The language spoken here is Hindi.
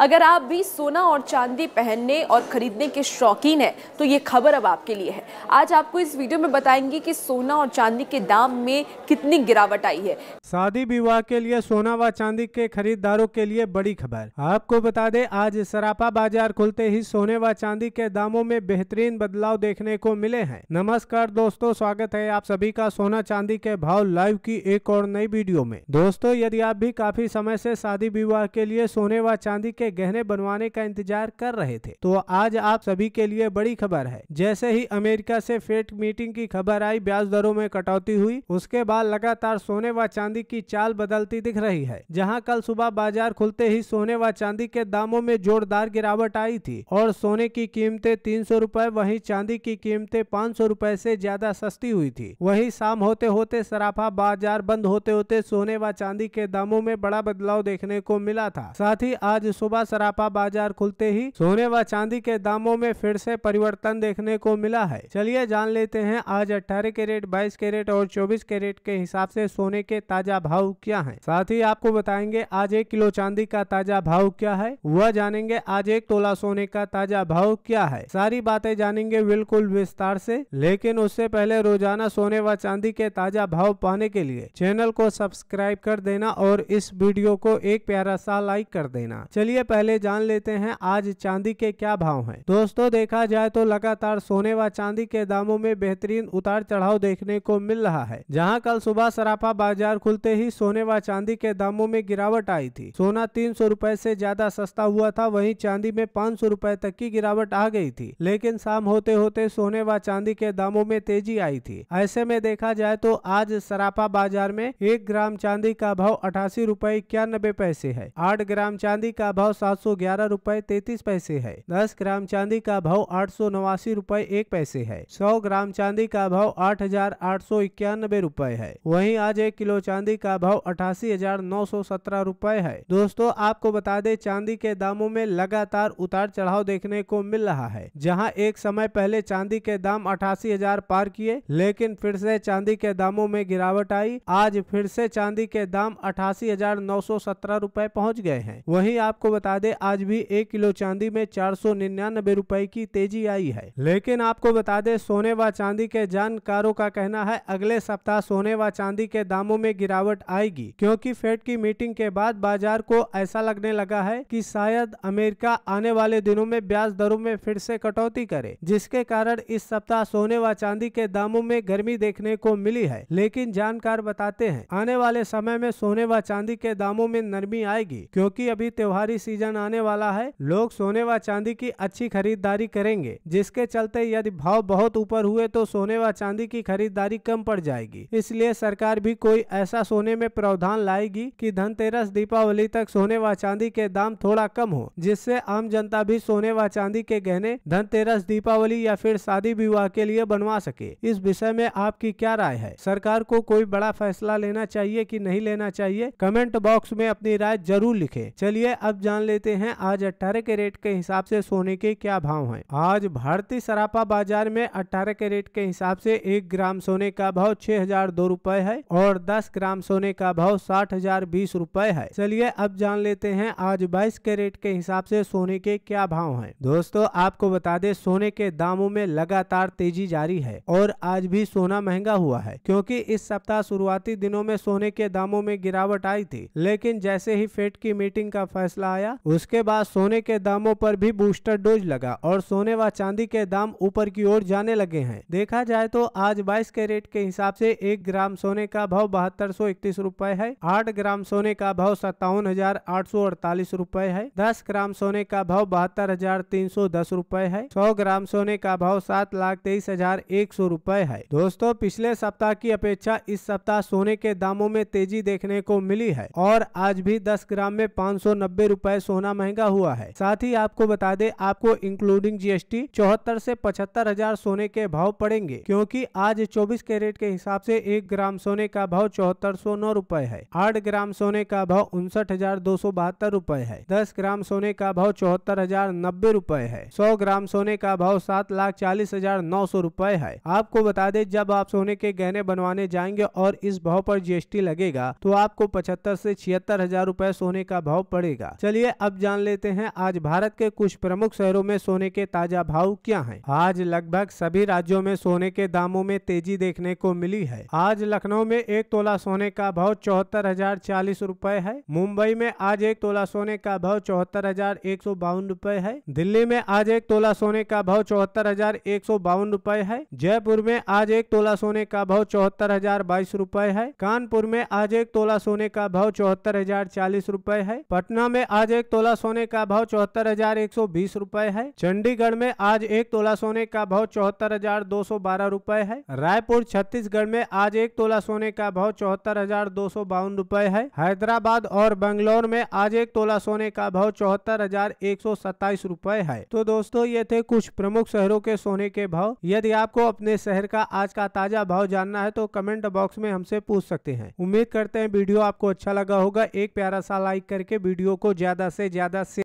अगर आप भी सोना और चांदी पहनने और खरीदने के शौकीन हैं तो ये खबर अब आपके लिए है आज आपको इस वीडियो में बताएंगे कि सोना और चांदी के दाम में कितनी गिरावट आई है शादी विवाह के लिए सोना व चांदी के खरीदारों के लिए बड़ी खबर आपको बता दे आज सरापा बाजार खुलते ही सोने व चांदी के दामों में बेहतरीन बदलाव देखने को मिले हैं नमस्कार दोस्तों स्वागत है आप सभी का सोना चांदी के भाव लाइव की एक और नई वीडियो में दोस्तों यदि आप भी काफी समय से शादी विवाह के लिए सोने व चांदी के गहने बनवाने का इंतजार कर रहे थे तो आज आप सभी के लिए बड़ी खबर है जैसे ही अमेरिका से फेट मीटिंग की खबर आई ब्याज दरों में कटौती हुई उसके बाद लगातार सोने व चांदी की चाल बदलती दिख रही है जहाँ कल सुबह बाजार खुलते ही सोने व चांदी के दामों में जोरदार गिरावट आई थी और सोने की कीमतें तीन सौ रूपए वही चांदी की कीमतें पाँच सौ रूपए ज्यादा सस्ती हुई थी वही शाम होते होते सराफा बाजार बंद होते होते सोने व चांदी के दामों में बड़ा बदलाव देखने को मिला था साथ ही आज सुबह सुबह सरापा बाजार खुलते ही सोने व चांदी के दामों में फिर से परिवर्तन देखने को मिला है चलिए जान लेते हैं आज 18 कैरेट 22 कैरेट और 24 कैरेट के हिसाब से सोने के ताजा भाव क्या हैं। साथ ही आपको बताएंगे आज एक किलो चांदी का ताजा भाव क्या है वह जानेंगे आज एक तोला सोने का ताजा भाव क्या है सारी बातें जानेंगे बिल्कुल विस्तार से लेकिन उससे पहले रोजाना सोने व चांदी के ताजा भाव पाने के लिए चैनल को सब्सक्राइब कर देना और इस वीडियो को एक प्यारा सा लाइक कर देना चलिए इससे पहले जान लेते हैं आज चांदी के क्या भाव हैं दोस्तों देखा जाए तो लगातार सोने व चांदी के दामों में बेहतरीन उतार चढ़ाव देखने को मिल रहा है जहां कल सुबह सराफा बाजार खुलते ही सोने व चांदी के दामों में गिरावट आई थी सोना तीन सौ रूपए ऐसी ज्यादा सस्ता हुआ था वही चांदी में पाँच सौ रूपए तक की गिरावट आ गई थी लेकिन शाम होते होते सोने व चांदी के दामों में तेजी आई थी ऐसे में देखा जाए तो आज सराफा बाजार में एक ग्राम चांदी का भाव अठासी रूपए इक्यानबे पैसे है आठ ग्राम चांदी का भाव सात सौ ग्यारह रूपए तैतीस पैसे है दस ग्राम चांदी का भाव आठ सौ नवासी रूपए एक पैसे है सौ ग्राम चांदी का भाव आठ हजार आठ सौ इक्यानबे रूपए है वही आज एक किलो चांदी का भाव अठासी हजार नौ सौ सत्रह रूपए है दोस्तों आपको बता दे चांदी के दामों में लगातार उतार चढ़ाव देखने को मिल रहा है जहाँ एक समय पहले चांदी के दाम अठासी हजार पार किए लेकिन फिर से चांदी के दामों में गिरावट आई आज फिर से चांदी के दाम अठासी हजार नौ सौ सत्रह रूपए पहुँच गए हैं वही आपको बता दे आज भी एक किलो चांदी में चार सौ निन्यानबे रूपए की तेजी आई है लेकिन आपको बता दे सोने व चांदी के जानकारों का कहना है अगले सप्ताह सोने व चांदी के दामों में गिरावट आएगी क्योंकि फेड की मीटिंग के बाद बाजार को ऐसा लगने लगा है कि शायद अमेरिका आने वाले दिनों में ब्याज दरों में फिर से कटौती करे जिसके कारण इस सप्ताह सोने व चांदी के दामों में गर्मी देखने को मिली है लेकिन जानकार बताते हैं आने वाले समय में सोने व चांदी के दामों में नरमी आएगी क्योंकि अभी त्योहारी सीजन आने वाला है लोग सोने व चांदी की अच्छी खरीदारी करेंगे जिसके चलते यदि भाव बहुत ऊपर हुए तो सोने व चांदी की खरीदारी कम पड़ जाएगी इसलिए सरकार भी कोई ऐसा सोने में प्रावधान लाएगी कि धनतेरस दीपावली तक सोने व चांदी के दाम थोड़ा कम हो जिससे आम जनता भी सोने व चांदी के गहने धनतेरस दीपावली या फिर शादी विवाह के लिए बनवा सके इस विषय में आपकी क्या राय है सरकार को कोई बड़ा फैसला लेना चाहिए कि नहीं लेना चाहिए कमेंट बॉक्स में अपनी राय जरूर लिखे चलिए अब जान जान लेते हैं आज 18 रेट के हिसाब से सोने के क्या भाव हैं आज भारतीय सरापा बाजार में 18 रेट के हिसाब से एक ग्राम सोने का भाव छह हजार दो रूपए है और दस ग्राम सोने का भाव साठ हजार बीस रूपए है चलिए अब जान लेते हैं आज बाईस रेट के हिसाब से सोने के क्या भाव है दोस्तों आपको बता दे सोने के दामों में लगातार तेजी जारी है और आज भी सोना महंगा हुआ है क्योंकि इस सप्ताह शुरुआती दिनों में सोने के दामों में गिरावट आई थी लेकिन जैसे ही फेड की मीटिंग का फैसला आया आया उसके बाद सोने के दामों पर भी बूस्टर डोज लगा और सोने व चांदी के दाम ऊपर की ओर जाने लगे हैं देखा जाए तो आज बाईस कैरेट के हिसाब से एक ग्राम सोने का भाव बहत्तर सौ इकतीस रूपए है आठ ग्राम सोने का भाव सत्तावन हजार आठ सौ अड़तालीस रूपए है दस ग्राम सोने का भाव बहत्तर हजार तीन सौ दस रूपए है सौ ग्राम सोने का भाव सात लाख तेईस हजार एक सौ रूपए है दोस्तों पिछले सप्ताह की अपेक्षा इस सप्ताह सोने के दामों में तेजी देखने को मिली है और आज भी दस ग्राम में पाँच सौ नब्बे रूपए रुपए सोना महंगा हुआ है साथ ही आपको बता दे आपको इंक्लूडिंग जीएसटी चौहत्तर से पचहत्तर हजार सोने के भाव पड़ेंगे क्योंकि आज 24 कैरेट के हिसाब से एक ग्राम सोने का भाव चौहत्तर सौ नौ रूपए है आठ ग्राम सोने का भाव उनसठ हजार दो सौ बहत्तर रूपए है दस ग्राम सोने का भाव चौहत्तर हजार नब्बे रूपए है सौ ग्राम सोने का भाव सात लाख चालीस हजार नौ सौ रूपए है आपको बता दे जब आप सोने के गहने बनवाने जाएंगे और इस भाव आरोप जीएसटी लगेगा तो आपको पचहत्तर ऐसी छिहत्तर हजार रूपए सोने का भाव पड़ेगा चलिए चलिए अब जान लेते हैं आज भारत के कुछ प्रमुख शहरों में सोने के ताजा भाव क्या हैं। आज लगभग सभी राज्यों में सोने के दामों में तेजी देखने को मिली है आज लखनऊ में एक तोला सोने का भाव चौहत्तर हजार चालीस रूपए है मुंबई में आज एक तोला सोने का भाव चौहत्तर हजार एक सौ बावन रूपए है दिल्ली में आज एक तोला सोने का भाव चौहत्तर हजार एक सौ बावन रूपए है जयपुर में आज एक तोला सोने का भाव चौहत्तर हजार बाईस रूपए है कानपुर में आज एक तोला सोने का भाव चौहत्तर हजार चालीस रूपए है पटना में आज एक तोला सोने का भाव चौहत्तर हजार एक सौ बीस रूपए है चंडीगढ़ में आज एक तोला सोने का भाव चौहत्तर हजार दो सौ बारह रूपए है रायपुर छत्तीसगढ़ में आज एक तोला सोने का भाव चौहत्तर हजार दो सौ बावन रूपए है हैदराबाद और बंगलोर में आज एक तोला सोने का भाव चौहत्तर हजार एक सौ सत्ताईस रूपए है तो दोस्तों ये थे कुछ प्रमुख शहरों के सोने के भाव यदि आपको अपने शहर का आज का ताजा भाव जानना है तो कमेंट बॉक्स में हमसे पूछ सकते हैं उम्मीद करते हैं वीडियो आपको अच्छा लगा होगा एक प्यारा सा लाइक करके वीडियो को ज्यादा ज़्यादा से ज़्यादा से